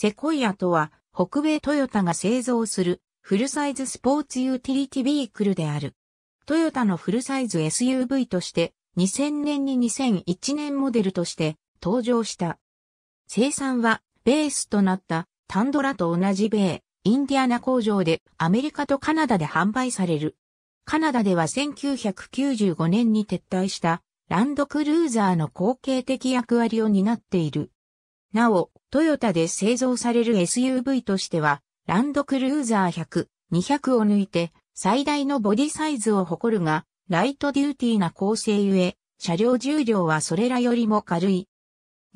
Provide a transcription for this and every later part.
セコイアとは、北米トヨタが製造するフルサイズスポーツユーティリティビークルである。トヨタのフルサイズ SUV として2000年に2001年モデルとして登場した。生産はベースとなったタンドラと同じ米、インディアナ工場でアメリカとカナダで販売される。カナダでは1995年に撤退したランドクルーザーの後継的役割を担っている。なお、トヨタで製造される SUV としては、ランドクルーザー100、200を抜いて、最大のボディサイズを誇るが、ライトデューティーな構成ゆえ、車両重量はそれらよりも軽い。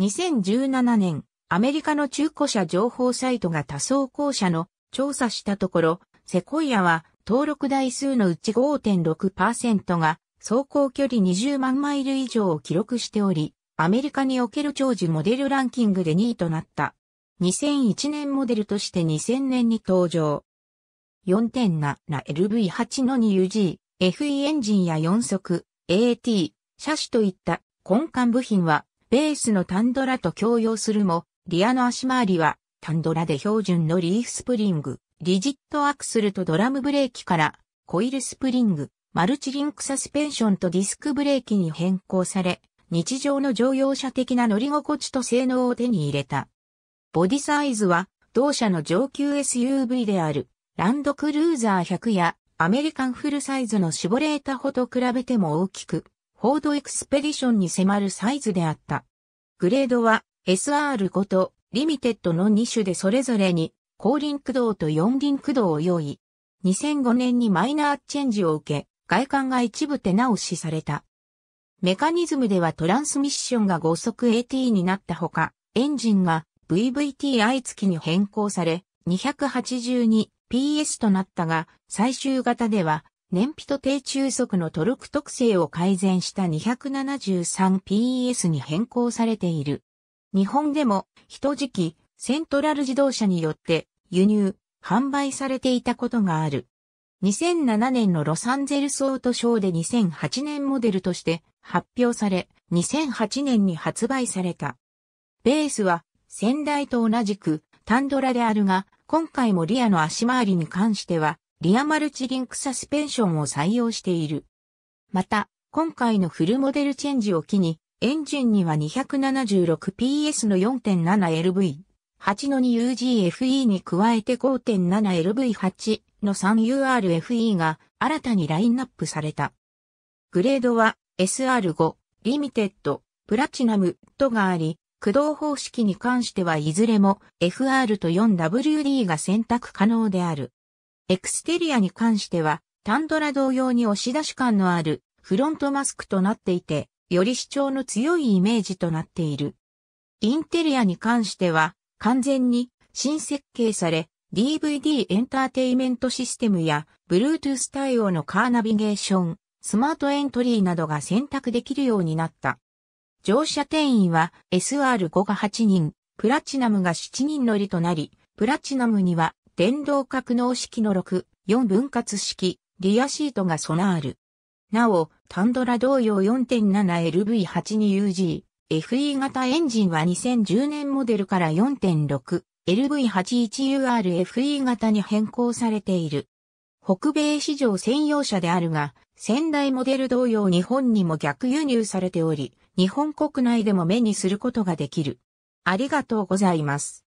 2017年、アメリカの中古車情報サイトが多走行車の調査したところ、セコイアは登録台数のうち5.6%が走行距離20万マイル以上を記録しており、アメリカにおける長寿モデルランキングで2位となった。2001年モデルとして2000年に登場。4.7LV8 の 2UG、FE エンジンや4速、AT、車種といった根幹部品は、ベースのタンドラと共用するも、リアの足回りは、タンドラで標準のリーフスプリング、リジットアクスルとドラムブレーキから、コイルスプリング、マルチリンクサスペンションとディスクブレーキに変更され、日常の乗用車的な乗り心地と性能を手に入れた。ボディサイズは同社の上級 SUV であるランドクルーザー100やアメリカンフルサイズのシボレータホと比べても大きく、フォードエクスペディションに迫るサイズであった。グレードは SR5 とリミテッドの2種でそれぞれに後輪駆動と四輪駆動を用意。2005年にマイナーチェンジを受け、外観が一部手直しされた。メカニズムではトランスミッションが5速 AT になったほか、エンジンが VVTi 付きに変更され、282PS となったが、最終型では、燃費と低中速のトルク特性を改善した 273PS に変更されている。日本でも、一時期、セントラル自動車によって輸入、販売されていたことがある。2007年のロサンゼルスオートショーで2008年モデルとして発表され、2008年に発売された。ベースは、先代と同じく、タンドラであるが、今回もリアの足回りに関しては、リアマルチリンクサスペンションを採用している。また、今回のフルモデルチェンジを機に、エンジンには 276PS の 4.7LV、8の 2UGFE に加えて 5.7LV8 の 3URFE が新たにラインナップされた。グレードは SR5、リミテッド、プラチナムとがあり、駆動方式に関してはいずれも FR と 4WD が選択可能である。エクステリアに関しては、タンドラ同様に押し出し感のあるフロントマスクとなっていて、より主張の強いイメージとなっている。インテリアに関しては、完全に新設計され、DVD エンターテイメントシステムや Bluetooth 対応のカーナビゲーション、スマートエントリーなどが選択できるようになった。乗車定員は SR5 が8人、プラチナムが7人乗りとなり、プラチナムには電動格納式の6、4分割式、リアシートが備わる。なお、タンドラ同様 4.7LV82UG、FE 型エンジンは2010年モデルから 4.6LV81URFE 型に変更されている。北米市場専用車であるが、仙台モデル同様日本にも逆輸入されており、日本国内でも目にすることができる。ありがとうございます。